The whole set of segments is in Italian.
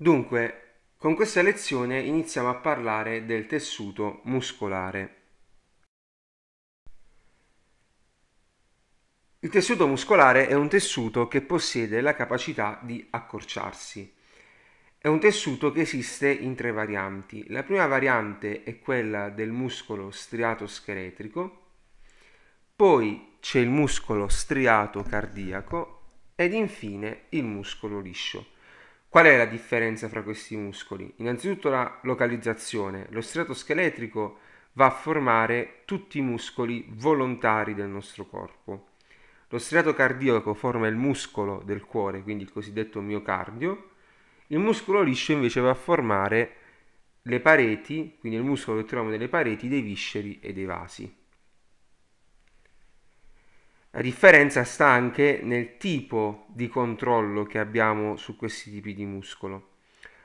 Dunque, con questa lezione iniziamo a parlare del tessuto muscolare. Il tessuto muscolare è un tessuto che possiede la capacità di accorciarsi. È un tessuto che esiste in tre varianti. La prima variante è quella del muscolo striato scheletrico, poi c'è il muscolo striato cardiaco ed infine il muscolo liscio. Qual è la differenza fra questi muscoli? Innanzitutto la localizzazione. Lo strato scheletrico va a formare tutti i muscoli volontari del nostro corpo. Lo strato cardiaco forma il muscolo del cuore, quindi il cosiddetto miocardio. Il muscolo liscio invece va a formare le pareti, quindi il muscolo che troviamo nelle pareti dei visceri e dei vasi. La differenza sta anche nel tipo di controllo che abbiamo su questi tipi di muscolo.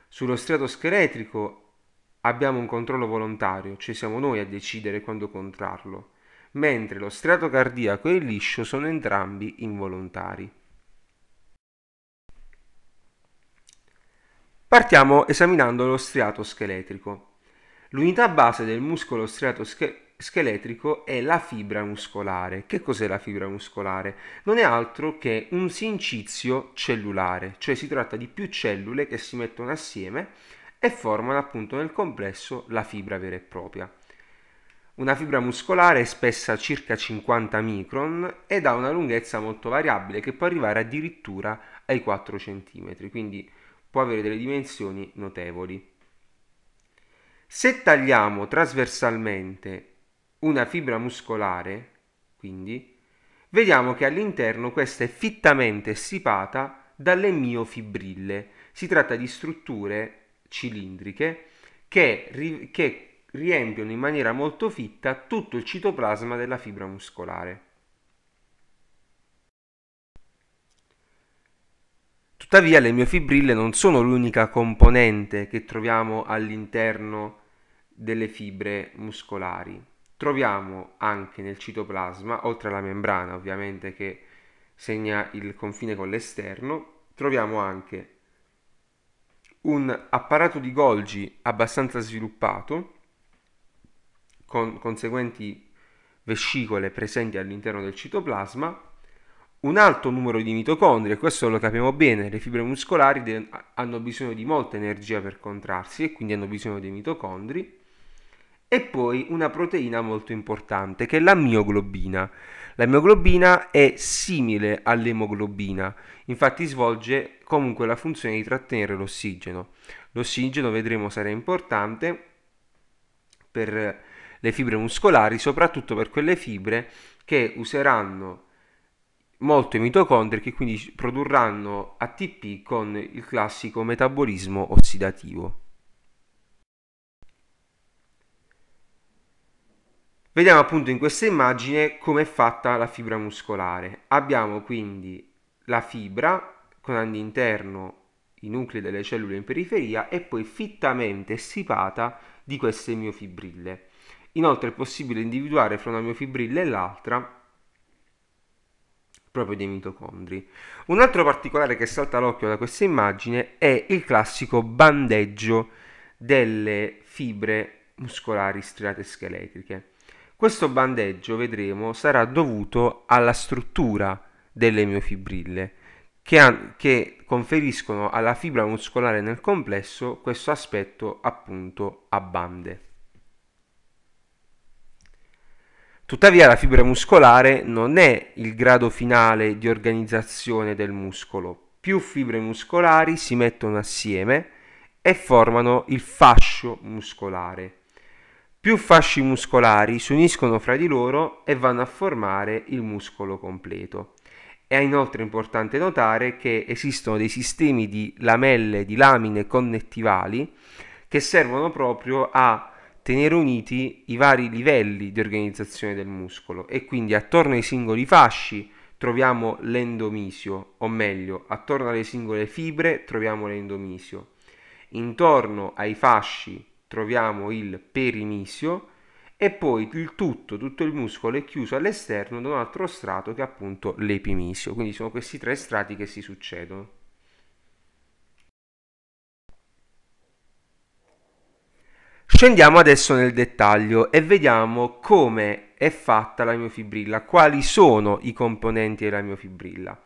Sullo strato scheletrico abbiamo un controllo volontario, cioè siamo noi a decidere quando contrarlo, mentre lo strato cardiaco e il liscio sono entrambi involontari. Partiamo esaminando lo striato scheletrico. L'unità base del muscolo striato scheletrico scheletrico è la fibra muscolare. Che cos'è la fibra muscolare? Non è altro che un sincizio cellulare, cioè si tratta di più cellule che si mettono assieme e formano appunto nel complesso la fibra vera e propria. Una fibra muscolare è spessa circa 50 micron ed ha una lunghezza molto variabile che può arrivare addirittura ai 4 cm, quindi può avere delle dimensioni notevoli. Se tagliamo trasversalmente una fibra muscolare, quindi, vediamo che all'interno questa è fittamente stipata dalle miofibrille. Si tratta di strutture cilindriche che, che riempiono in maniera molto fitta tutto il citoplasma della fibra muscolare. Tuttavia le miofibrille non sono l'unica componente che troviamo all'interno delle fibre muscolari troviamo anche nel citoplasma, oltre alla membrana ovviamente che segna il confine con l'esterno, troviamo anche un apparato di Golgi abbastanza sviluppato, con conseguenti vescicole presenti all'interno del citoplasma, un alto numero di mitocondri, e questo lo capiamo bene, le fibre muscolari hanno bisogno di molta energia per contrarsi e quindi hanno bisogno dei mitocondri, e poi una proteina molto importante che è la mioglobina. La mioglobina è simile all'emoglobina, infatti svolge comunque la funzione di trattenere l'ossigeno. L'ossigeno, vedremo, sarà importante per le fibre muscolari, soprattutto per quelle fibre che useranno molto i mitocondri che quindi produrranno ATP con il classico metabolismo ossidativo. Vediamo appunto in questa immagine come è fatta la fibra muscolare. Abbiamo quindi la fibra con all'interno i nuclei delle cellule in periferia e poi fittamente stipata di queste miofibrille. Inoltre è possibile individuare fra una miofibrilla e l'altra proprio dei mitocondri. Un altro particolare che salta all'occhio da questa immagine è il classico bandeggio delle fibre muscolari striate scheletriche. Questo bandeggio, vedremo, sarà dovuto alla struttura delle miofibrille che, han, che conferiscono alla fibra muscolare nel complesso questo aspetto appunto a bande. Tuttavia la fibra muscolare non è il grado finale di organizzazione del muscolo. Più fibre muscolari si mettono assieme e formano il fascio muscolare più fasci muscolari si uniscono fra di loro e vanno a formare il muscolo completo. È inoltre importante notare che esistono dei sistemi di lamelle, di lamine connettivali che servono proprio a tenere uniti i vari livelli di organizzazione del muscolo e quindi attorno ai singoli fasci troviamo l'endomisio, o meglio, attorno alle singole fibre troviamo l'endomisio. Intorno ai fasci troviamo il perinizio e poi il tutto, tutto il muscolo è chiuso all'esterno da un altro strato che è appunto l'epimisio. Quindi sono questi tre strati che si succedono. Scendiamo adesso nel dettaglio e vediamo come è fatta la miofibrilla, quali sono i componenti della miofibrilla.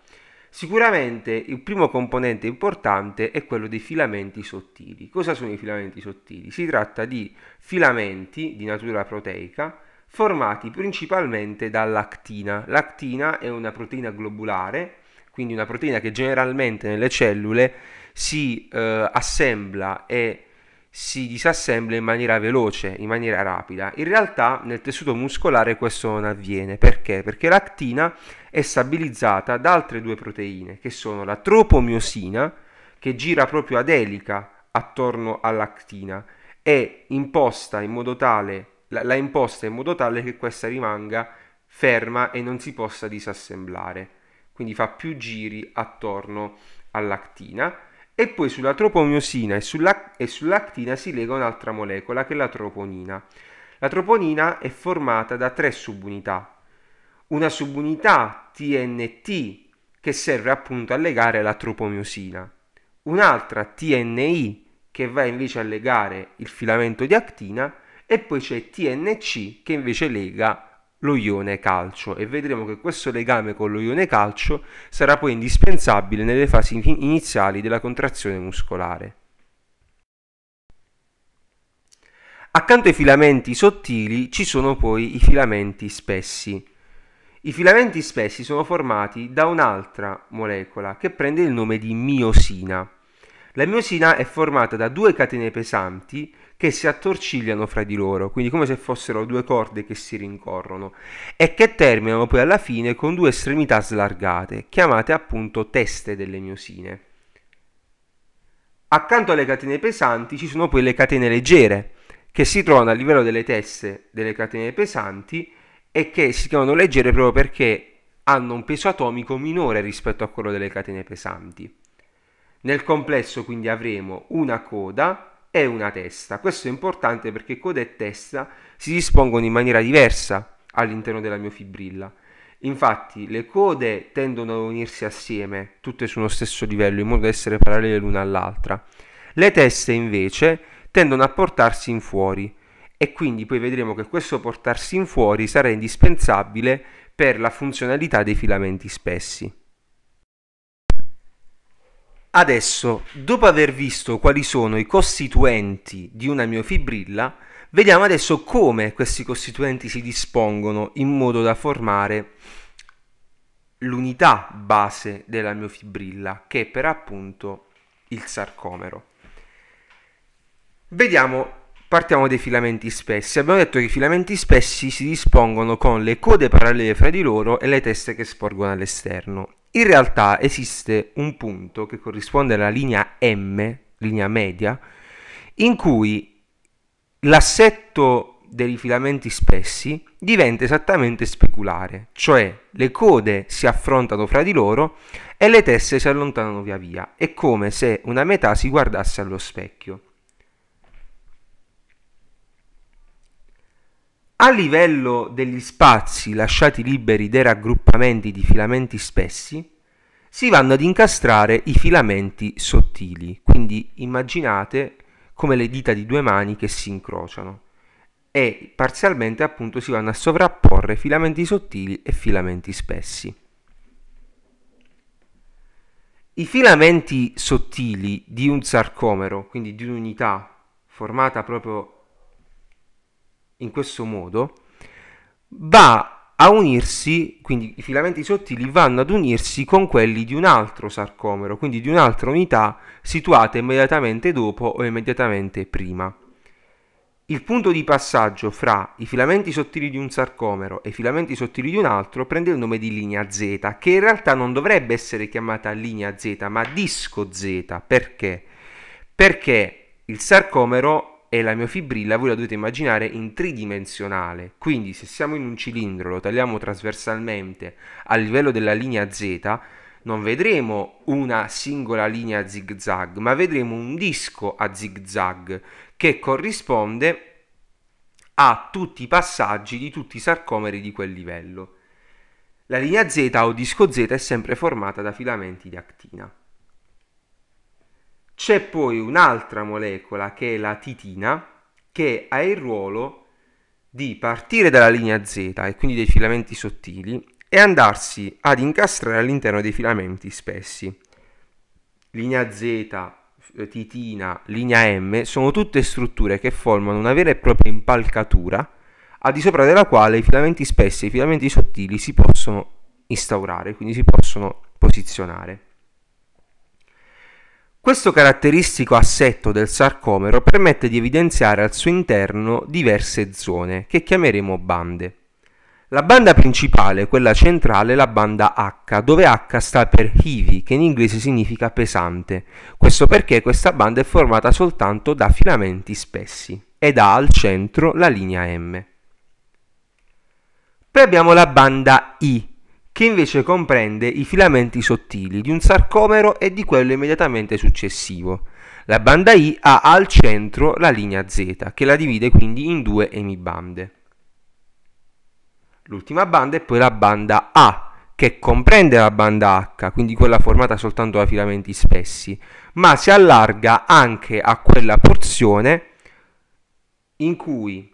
Sicuramente il primo componente importante è quello dei filamenti sottili. Cosa sono i filamenti sottili? Si tratta di filamenti di natura proteica formati principalmente da lactina. Lactina è una proteina globulare, quindi una proteina che generalmente nelle cellule si eh, assembla e si disassembla in maniera veloce, in maniera rapida. In realtà nel tessuto muscolare questo non avviene. Perché? Perché l'actina è stabilizzata da altre due proteine, che sono la tropomiosina, che gira proprio ad elica attorno all'actina, e imposta in modo tale, la, la imposta in modo tale che questa rimanga ferma e non si possa disassemblare. Quindi fa più giri attorno all'actina e poi sulla tropomiosina e, sulla, e sull'actina si lega un'altra molecola che è la troponina. La troponina è formata da tre subunità. Una subunità TNT che serve appunto a legare la tropomiosina, un'altra TNI che va invece a legare il filamento di actina e poi c'è TNC che invece lega lo ione calcio e vedremo che questo legame con lo ione calcio sarà poi indispensabile nelle fasi iniziali della contrazione muscolare. Accanto ai filamenti sottili ci sono poi i filamenti spessi. I filamenti spessi sono formati da un'altra molecola che prende il nome di miosina. La miosina è formata da due catene pesanti che si attorcigliano fra di loro, quindi come se fossero due corde che si rincorrono e che terminano poi alla fine con due estremità slargate, chiamate appunto teste delle miosine. Accanto alle catene pesanti ci sono poi le catene leggere, che si trovano a livello delle teste delle catene pesanti e che si chiamano leggere proprio perché hanno un peso atomico minore rispetto a quello delle catene pesanti. Nel complesso quindi avremo una coda, e una testa. Questo è importante perché coda e testa si dispongono in maniera diversa all'interno della miofibrilla. Infatti le code tendono a unirsi assieme, tutte su uno stesso livello, in modo da essere parallele l'una all'altra. Le teste invece tendono a portarsi in fuori e quindi poi vedremo che questo portarsi in fuori sarà indispensabile per la funzionalità dei filamenti spessi. Adesso, dopo aver visto quali sono i costituenti di una miofibrilla, vediamo adesso come questi costituenti si dispongono in modo da formare l'unità base della miofibrilla, che è per appunto il sarcomero. Vediamo, partiamo dai filamenti spessi. Abbiamo detto che i filamenti spessi si dispongono con le code parallele fra di loro e le teste che sporgono all'esterno. In realtà esiste un punto che corrisponde alla linea M, linea media, in cui l'assetto dei filamenti spessi diventa esattamente speculare, cioè le code si affrontano fra di loro e le teste si allontanano via via. È come se una metà si guardasse allo specchio. A livello degli spazi lasciati liberi dai raggruppamenti di filamenti spessi, si vanno ad incastrare i filamenti sottili, quindi immaginate come le dita di due mani che si incrociano e parzialmente appunto si vanno a sovrapporre filamenti sottili e filamenti spessi. I filamenti sottili di un sarcomero, quindi di un'unità formata proprio in questo modo va a unirsi, quindi i filamenti sottili vanno ad unirsi con quelli di un altro sarcomero, quindi di un'altra unità situata immediatamente dopo o immediatamente prima. Il punto di passaggio fra i filamenti sottili di un sarcomero e i filamenti sottili di un altro prende il nome di linea Z, che in realtà non dovrebbe essere chiamata linea Z, ma disco Z. Perché? Perché il sarcomero e la miofibrilla voi la dovete immaginare in tridimensionale. Quindi se siamo in un cilindro, lo tagliamo trasversalmente a livello della linea Z, non vedremo una singola linea zigzag, ma vedremo un disco a zigzag che corrisponde a tutti i passaggi di tutti i sarcomeri di quel livello. La linea Z o disco Z è sempre formata da filamenti di actina. C'è poi un'altra molecola che è la titina che ha il ruolo di partire dalla linea Z e quindi dei filamenti sottili e andarsi ad incastrare all'interno dei filamenti spessi. Linea Z, eh, titina, linea M sono tutte strutture che formano una vera e propria impalcatura al di sopra della quale i filamenti spessi e i filamenti sottili si possono instaurare, quindi si possono posizionare. Questo caratteristico assetto del sarcomero permette di evidenziare al suo interno diverse zone, che chiameremo bande. La banda principale, quella centrale, è la banda H, dove H sta per heavy, che in inglese significa pesante. Questo perché questa banda è formata soltanto da filamenti spessi ed ha al centro la linea M. Poi abbiamo la banda I, che invece comprende i filamenti sottili di un sarcomero e di quello immediatamente successivo. La banda I ha al centro la linea Z, che la divide quindi in due emibande. L'ultima banda è poi la banda A, che comprende la banda H, quindi quella formata soltanto da filamenti spessi, ma si allarga anche a quella porzione in cui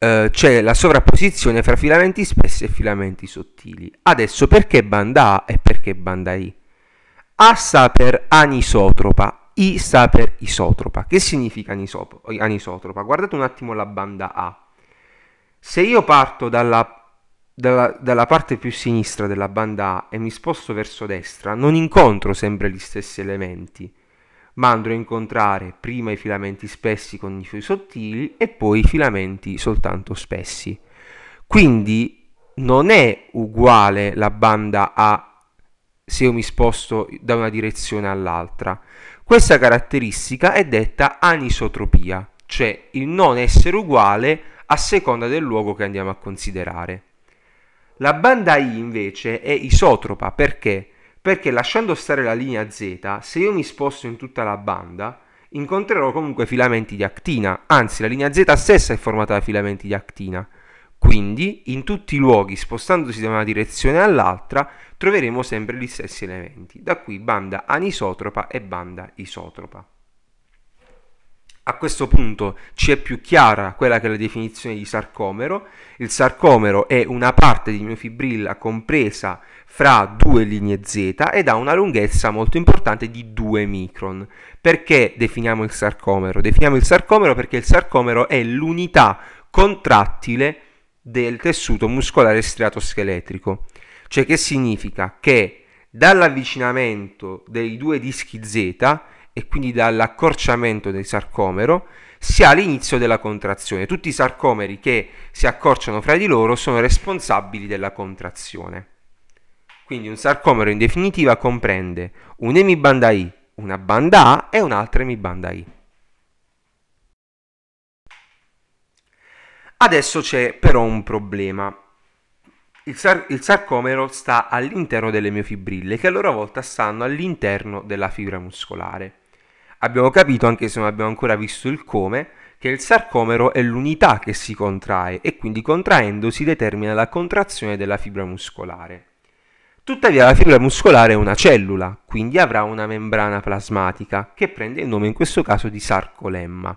eh, c'è la sovrapposizione fra filamenti spessi e filamenti sottili. Adesso perché banda A e perché banda I? A sta per anisotropa, I sta per isotropa. Che significa anisotropa? Guardate un attimo la banda A. Se io parto dalla dalla, dalla, parte più sinistra della banda A e mi sposto verso destra, non incontro sempre gli stessi elementi ma andrò a incontrare prima i filamenti spessi con i suoi sottili e poi i filamenti soltanto spessi. Quindi non è uguale la banda A se io mi sposto da una direzione all'altra. Questa caratteristica è detta anisotropia, cioè il non essere uguale a seconda del luogo che andiamo a considerare. La banda I invece è isotropa perché? perché lasciando stare la linea Z, se io mi sposto in tutta la banda, incontrerò comunque filamenti di actina, anzi la linea Z stessa è formata da filamenti di actina. Quindi in tutti i luoghi, spostandosi da una direzione all'altra, troveremo sempre gli stessi elementi, da qui banda anisotropa e banda isotropa a questo punto ci è più chiara quella che è la definizione di sarcomero. Il sarcomero è una parte di miofibrilla compresa fra due linee Z ed ha una lunghezza molto importante di 2 micron. Perché definiamo il sarcomero? Definiamo il sarcomero perché il sarcomero è l'unità contrattile del tessuto muscolare striatoscheletrico. Cioè che significa che dall'avvicinamento dei due dischi Z e quindi dall'accorciamento del sarcomero si ha l'inizio della contrazione. Tutti i sarcomeri che si accorciano fra di loro sono responsabili della contrazione. Quindi un sarcomero in definitiva comprende un'emibanda I, una banda A e un'altra emibanda I. Adesso c'è però un problema. Il, sar il sarcomero sta all'interno delle miofibrille che a loro volta stanno all'interno della fibra muscolare. Abbiamo capito, anche se non abbiamo ancora visto il come, che il sarcomero è l'unità che si contrae e quindi contraendosi determina la contrazione della fibra muscolare. Tuttavia la fibra muscolare è una cellula, quindi avrà una membrana plasmatica che prende il nome in questo caso di sarcolemma.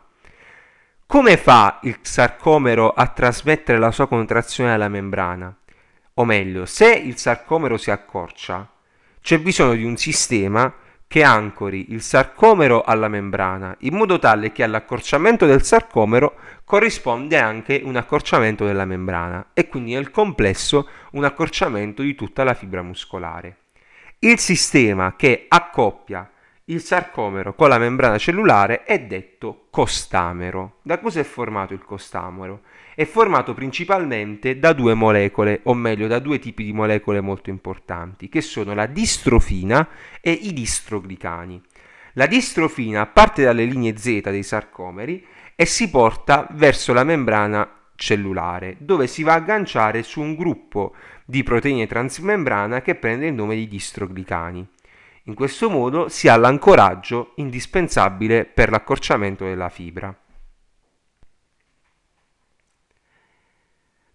Come fa il sarcomero a trasmettere la sua contrazione alla membrana? O meglio, se il sarcomero si accorcia, c'è bisogno di un sistema che ancori il sarcomero alla membrana, in modo tale che all'accorciamento del sarcomero corrisponde anche un accorciamento della membrana e quindi nel complesso un accorciamento di tutta la fibra muscolare. Il sistema che accoppia il sarcomero con la membrana cellulare è detto costamero. Da cosa è formato il costamero? è formato principalmente da due molecole, o meglio da due tipi di molecole molto importanti, che sono la distrofina e i distroglicani. La distrofina parte dalle linee Z dei sarcomeri e si porta verso la membrana cellulare, dove si va a agganciare su un gruppo di proteine transmembrana che prende il nome di distroglicani. In questo modo si ha l'ancoraggio indispensabile per l'accorciamento della fibra.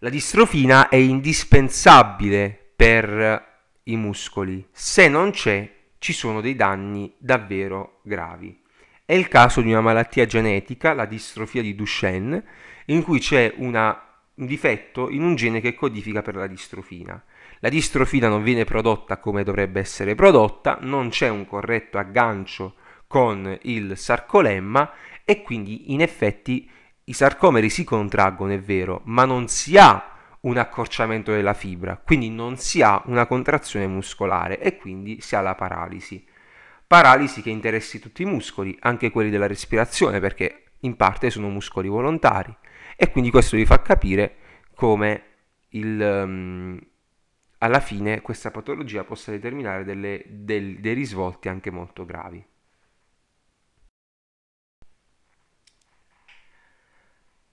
La distrofina è indispensabile per i muscoli. Se non c'è, ci sono dei danni davvero gravi. È il caso di una malattia genetica, la distrofia di Duchenne, in cui c'è una un difetto in un gene che codifica per la distrofina. La distrofina non viene prodotta come dovrebbe essere prodotta, non c'è un corretto aggancio con il sarcolemma e quindi in effetti i sarcomeri si contraggono, è vero, ma non si ha un accorciamento della fibra, quindi non si ha una contrazione muscolare e quindi si ha la paralisi. Paralisi che interessi tutti i muscoli, anche quelli della respirazione, perché in parte sono muscoli volontari. E quindi questo vi fa capire come il, um, alla fine questa patologia possa determinare delle, del, dei risvolti anche molto gravi.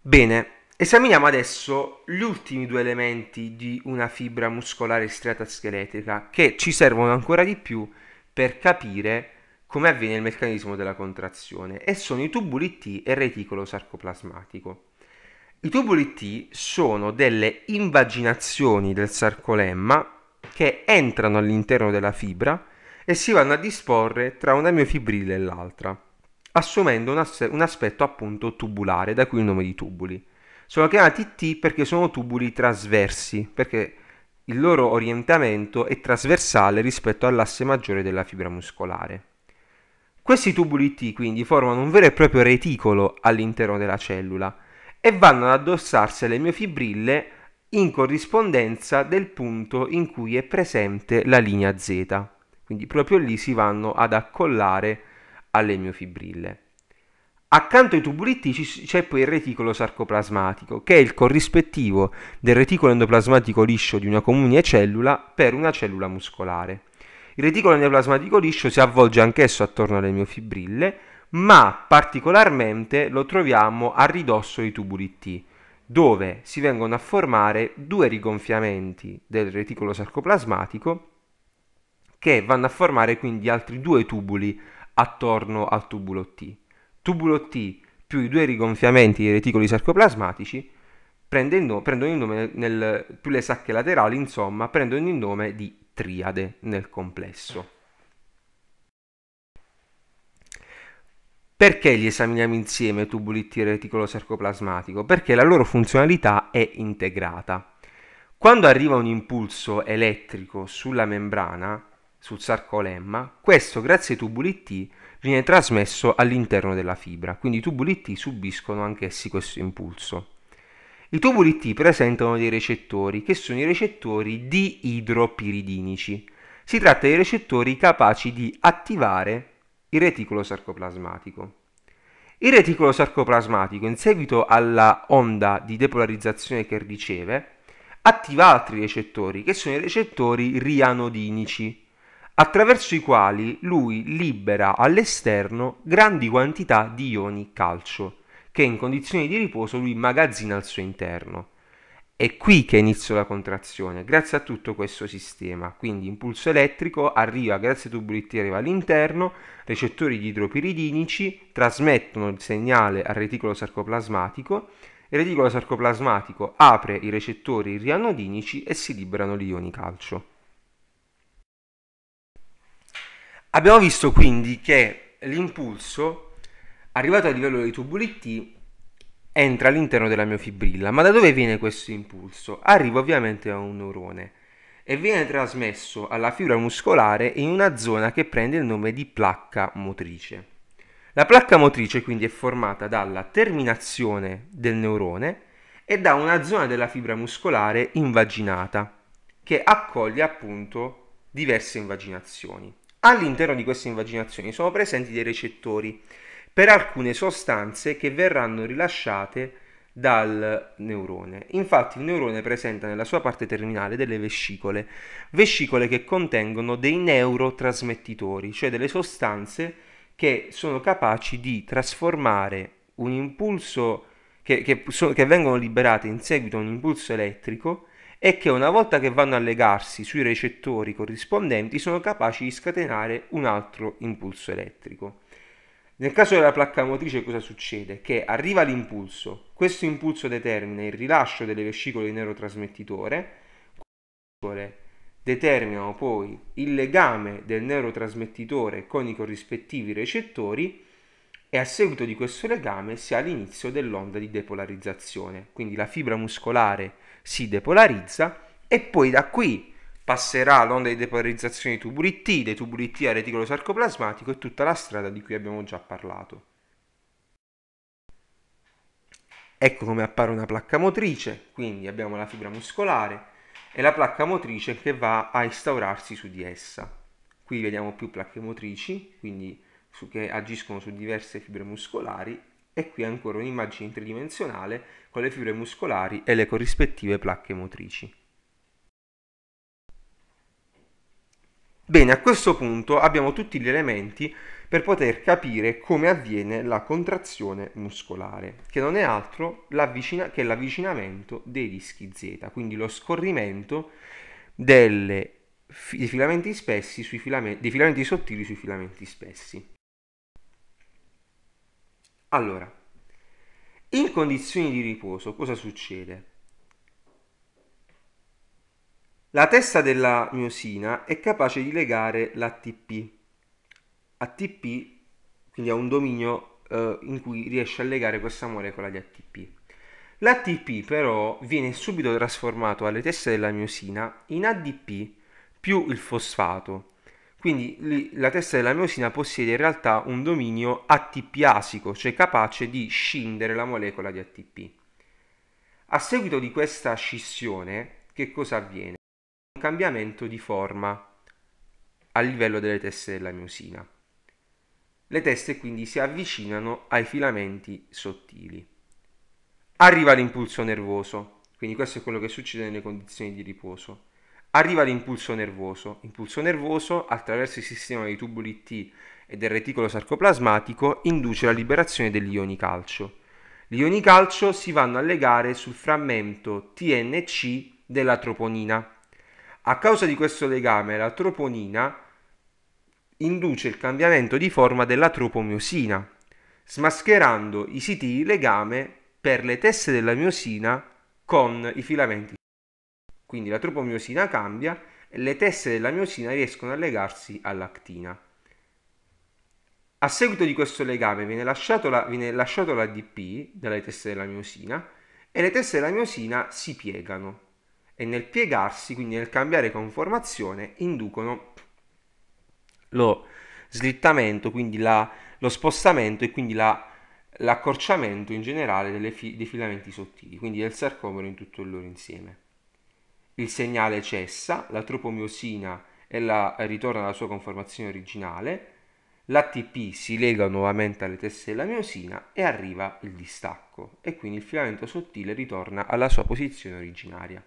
Bene, esaminiamo adesso gli ultimi due elementi di una fibra muscolare striata-scheletrica che ci servono ancora di più per capire come avviene il meccanismo della contrazione e sono i tubuli T e il reticolo sarcoplasmatico. I tubuli T sono delle invaginazioni del sarcolemma che entrano all'interno della fibra e si vanno a disporre tra una miofibrilla e l'altra assumendo un, as- un aspetto appunto tubulare, da cui il nome di tubuli. Sono chiamati T perché sono tubuli trasversi, perché il loro orientamento è trasversale rispetto all'asse maggiore della fibra muscolare. Questi tubuli T quindi formano un vero e proprio reticolo all'interno della cellula e vanno ad addossarsi alle miofibrille in corrispondenza del punto in cui è presente la linea Z. Quindi proprio lì si vanno ad accollare alle miofibrille. Accanto ai tubuli T c'è poi il reticolo sarcoplasmatico, che è il corrispettivo del reticolo endoplasmatico liscio di una comune cellula per una cellula muscolare. Il reticolo endoplasmatico liscio si avvolge anch'esso attorno alle miofibrille, ma particolarmente lo troviamo a ridosso dei tubuli T, dove si vengono a formare due rigonfiamenti del reticolo sarcoplasmatico che vanno a formare quindi altri due tubuli attorno al tubulo T. Tubulo T più i due rigonfiamenti dei reticoli sarcoplasmatici prendendo, prendono il nome nel, più le sacche laterali, insomma, prendono il nome di triade nel complesso. Perché li esaminiamo insieme tubuli T e reticolo sarcoplasmatico? Perché la loro funzionalità è integrata. Quando arriva un impulso elettrico sulla membrana, sul sarcolemma, questo grazie ai tubuli T viene trasmesso all'interno della fibra, quindi i tubuli T subiscono anch'essi questo impulso. I tubuli T presentano dei recettori, che sono i recettori diidropiridinici. Si tratta di recettori capaci di attivare il reticolo sarcoplasmatico. Il reticolo sarcoplasmatico, in seguito alla onda di depolarizzazione che riceve, attiva altri recettori, che sono i recettori rianodinici, attraverso i quali lui libera all'esterno grandi quantità di ioni calcio, che in condizioni di riposo lui magazzina al suo interno. È qui che inizia la contrazione, grazie a tutto questo sistema. Quindi impulso elettrico arriva grazie ai tubuletti arriva all'interno, recettori di idropiridinici trasmettono il segnale al reticolo sarcoplasmatico, il reticolo sarcoplasmatico apre i recettori rianodinici e si liberano gli ioni calcio. Abbiamo visto quindi che l'impulso arrivato a livello dei tubuli T entra all'interno della miofibrilla. Ma da dove viene questo impulso? Arriva ovviamente a un neurone e viene trasmesso alla fibra muscolare in una zona che prende il nome di placca motrice. La placca motrice quindi è formata dalla terminazione del neurone e da una zona della fibra muscolare invaginata che accoglie appunto diverse invaginazioni. All'interno di queste invaginazioni sono presenti dei recettori per alcune sostanze che verranno rilasciate dal neurone. Infatti il neurone presenta nella sua parte terminale delle vescicole, vescicole che contengono dei neurotrasmettitori, cioè delle sostanze che sono capaci di trasformare un impulso che, che, che vengono liberate in seguito a un impulso elettrico è che una volta che vanno a legarsi sui recettori corrispondenti sono capaci di scatenare un altro impulso elettrico. Nel caso della placca motrice cosa succede? Che arriva l'impulso, questo impulso determina il rilascio delle vescicole di neurotrasmettitore, determinano poi il legame del neurotrasmettitore con i corrispettivi recettori e a seguito di questo legame si ha l'inizio dell'onda di depolarizzazione, quindi la fibra muscolare si depolarizza e poi da qui passerà l'onda di depolarizzazione dei tubuli T, dei tubuli T al reticolo sarcoplasmatico e tutta la strada di cui abbiamo già parlato. Ecco come appare una placca motrice, quindi abbiamo la fibra muscolare e la placca motrice che va a instaurarsi su di essa. Qui vediamo più placche motrici, quindi su, che agiscono su diverse fibre muscolari e qui ancora un'immagine tridimensionale con le fibre muscolari e le corrispettive placche motrici. Bene, a questo punto abbiamo tutti gli elementi per poter capire come avviene la contrazione muscolare, che non è altro che l'avvicinamento dei dischi Z, quindi lo scorrimento delle, dei filamenti spessi sui filamenti, dei filamenti sottili sui filamenti spessi. Allora, in condizioni di riposo cosa succede? La testa della miosina è capace di legare l'ATP. ATP quindi ha un dominio eh, in cui riesce a legare questa molecola di ATP. L'ATP però viene subito trasformato alle teste della miosina in ADP più il fosfato quindi la testa della miosina possiede in realtà un dominio ATP-asico, cioè capace di scindere la molecola di ATP. A seguito di questa scissione, che cosa avviene? Un cambiamento di forma a livello delle teste della miosina. Le teste quindi si avvicinano ai filamenti sottili. Arriva l'impulso nervoso, quindi questo è quello che succede nelle condizioni di riposo arriva l'impulso nervoso. Impulso nervoso attraverso il sistema dei tubuli T e del reticolo sarcoplasmatico induce la liberazione degli ioni calcio. Gli ioni calcio si vanno a legare sul frammento TNC della troponina. A causa di questo legame la troponina induce il cambiamento di forma della tropomiosina, smascherando i siti di legame per le teste della miosina con i filamenti quindi la tropomiosina cambia e le teste della miosina riescono a legarsi all'actina. A seguito di questo legame viene, la, viene lasciato l'ADP dalle teste della miosina e le teste della miosina si piegano e nel piegarsi, quindi nel cambiare conformazione, inducono lo slittamento, quindi la, lo spostamento e quindi l'accorciamento in generale fi, dei filamenti sottili, quindi del sarcomero in tutto il loro insieme il segnale cessa, la tropomiosina e la, eh, ritorna alla sua conformazione originale, l'ATP si lega nuovamente alle teste della miosina e arriva il distacco e quindi il filamento sottile ritorna alla sua posizione originaria.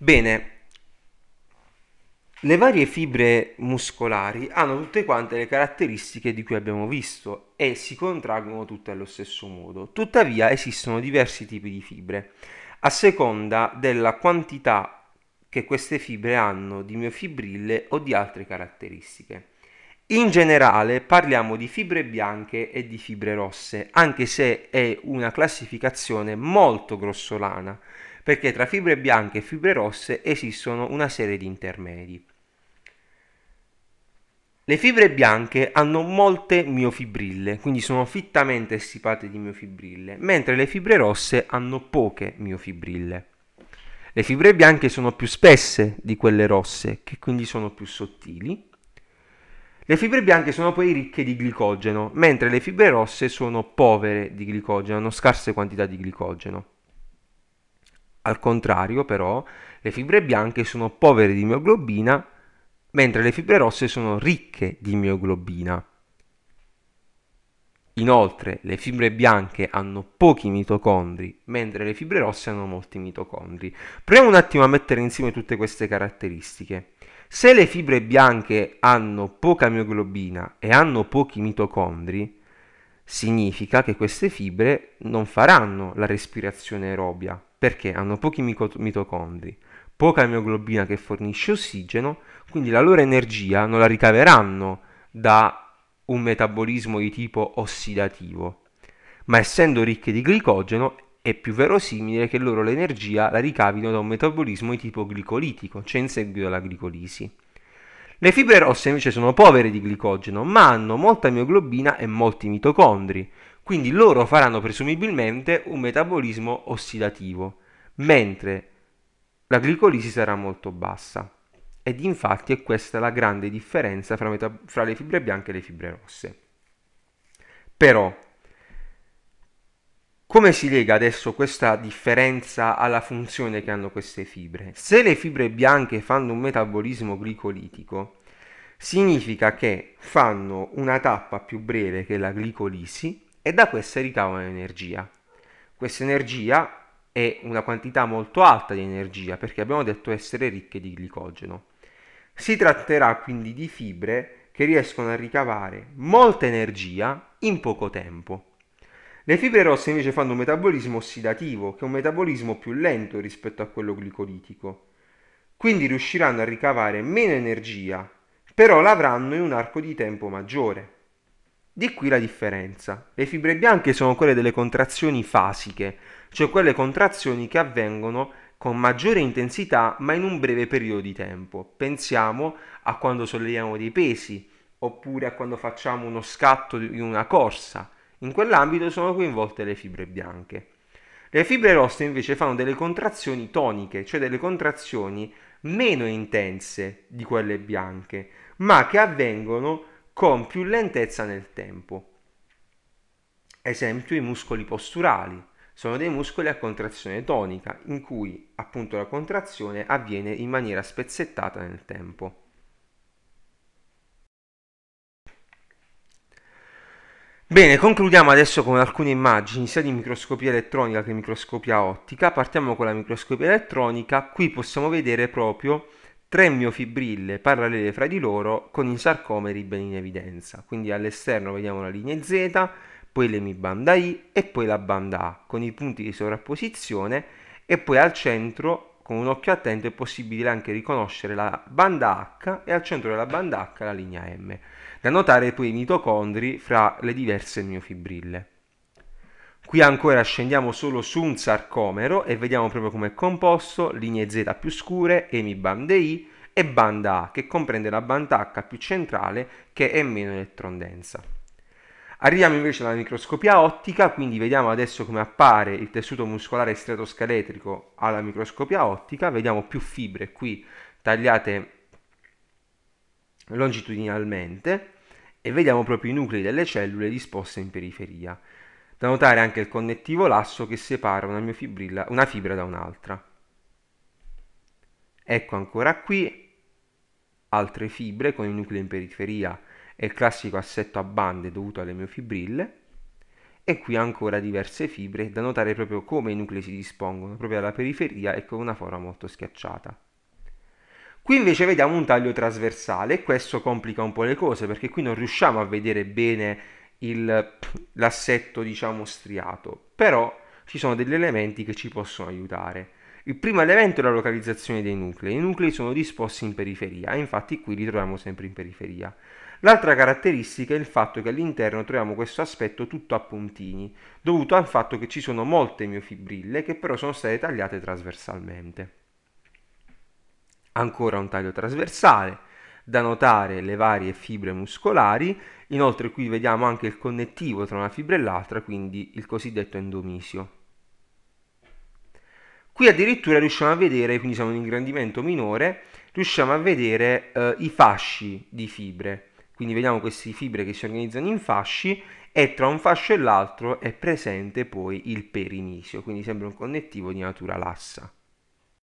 Bene, le varie fibre muscolari hanno tutte quante le caratteristiche di cui abbiamo visto e si contraggono tutte allo stesso modo. Tuttavia esistono diversi tipi di fibre a seconda della quantità che queste fibre hanno di miofibrille o di altre caratteristiche. In generale parliamo di fibre bianche e di fibre rosse, anche se è una classificazione molto grossolana, perché tra fibre bianche e fibre rosse esistono una serie di intermedi. Le fibre bianche hanno molte miofibrille, quindi sono fittamente stipate di miofibrille, mentre le fibre rosse hanno poche miofibrille. Le fibre bianche sono più spesse di quelle rosse, che quindi sono più sottili. Le fibre bianche sono poi ricche di glicogeno, mentre le fibre rosse sono povere di glicogeno, hanno scarse quantità di glicogeno. Al contrario, però, le fibre bianche sono povere di mioglobina, mentre le fibre rosse sono ricche di mioglobina. Inoltre le fibre bianche hanno pochi mitocondri, mentre le fibre rosse hanno molti mitocondri. Proviamo un attimo a mettere insieme tutte queste caratteristiche. Se le fibre bianche hanno poca mioglobina e hanno pochi mitocondri, significa che queste fibre non faranno la respirazione aerobia, perché hanno pochi mitocondri poca emioglobina che fornisce ossigeno, quindi la loro energia non la ricaveranno da un metabolismo di tipo ossidativo, ma essendo ricche di glicogeno è più verosimile che loro l'energia la ricavino da un metabolismo di tipo glicolitico, cioè in seguito alla glicolisi. Le fibre rosse invece sono povere di glicogeno, ma hanno molta mioglobina e molti mitocondri, quindi loro faranno presumibilmente un metabolismo ossidativo, mentre la glicolisi sarà molto bassa. Ed infatti è questa la grande differenza fra, metab- fra le fibre bianche e le fibre rosse. Però, come si lega adesso questa differenza alla funzione che hanno queste fibre? Se le fibre bianche fanno un metabolismo glicolitico, significa che fanno una tappa più breve che la glicolisi e da questa ricavano energia. Questa energia e una quantità molto alta di energia perché abbiamo detto essere ricche di glicogeno. Si tratterà quindi di fibre che riescono a ricavare molta energia in poco tempo. Le fibre rosse invece fanno un metabolismo ossidativo, che è un metabolismo più lento rispetto a quello glicolitico. Quindi riusciranno a ricavare meno energia, però l'avranno in un arco di tempo maggiore. Di qui la differenza. Le fibre bianche sono quelle delle contrazioni fasiche, cioè quelle contrazioni che avvengono con maggiore intensità ma in un breve periodo di tempo. Pensiamo a quando solleviamo dei pesi oppure a quando facciamo uno scatto in una corsa. In quell'ambito sono coinvolte le fibre bianche. Le fibre rosse invece fanno delle contrazioni toniche, cioè delle contrazioni meno intense di quelle bianche, ma che avvengono con più lentezza nel tempo. Esempio i muscoli posturali sono dei muscoli a contrazione tonica, in cui appunto la contrazione avviene in maniera spezzettata nel tempo. Bene, concludiamo adesso con alcune immagini sia di microscopia elettronica che microscopia ottica. Partiamo con la microscopia elettronica, qui possiamo vedere proprio tre miofibrille parallele fra di loro con i sarcomeri ben in evidenza. Quindi all'esterno vediamo la linea Z poi l'emibanda I e poi la banda A con i punti di sovrapposizione e poi al centro con un occhio attento è possibile anche riconoscere la banda H e al centro della banda H la linea M. Da notare poi i mitocondri fra le diverse miofibrille. Qui ancora scendiamo solo su un sarcomero e vediamo proprio come è composto, linee Z più scure, emibande I e banda A che comprende la banda H più centrale che è meno elettrondensa. Arriviamo invece alla microscopia ottica, quindi vediamo adesso come appare il tessuto muscolare stratoscaletrico alla microscopia ottica, vediamo più fibre qui tagliate longitudinalmente e vediamo proprio i nuclei delle cellule disposte in periferia. Da notare anche il connettivo lasso che separa una, una fibra da un'altra. Ecco ancora qui altre fibre con i nuclei in periferia è il classico assetto a bande dovuto alle miofibrille e qui ancora diverse fibre da notare proprio come i nuclei si dispongono, proprio alla periferia e con una forma molto schiacciata. Qui invece vediamo un taglio trasversale e questo complica un po' le cose perché qui non riusciamo a vedere bene l'assetto diciamo striato, però ci sono degli elementi che ci possono aiutare. Il primo elemento è la localizzazione dei nuclei. I nuclei sono disposti in periferia, infatti qui li troviamo sempre in periferia. L'altra caratteristica è il fatto che all'interno troviamo questo aspetto tutto a puntini, dovuto al fatto che ci sono molte miofibrille che però sono state tagliate trasversalmente. Ancora un taglio trasversale, da notare le varie fibre muscolari, inoltre qui vediamo anche il connettivo tra una fibra e l'altra, quindi il cosiddetto endomisio. Qui addirittura riusciamo a vedere, quindi siamo in ingrandimento minore, riusciamo a vedere eh, i fasci di fibre, quindi vediamo queste fibre che si organizzano in fasci e tra un fascio e l'altro è presente poi il perinisio, quindi sembra un connettivo di natura lassa.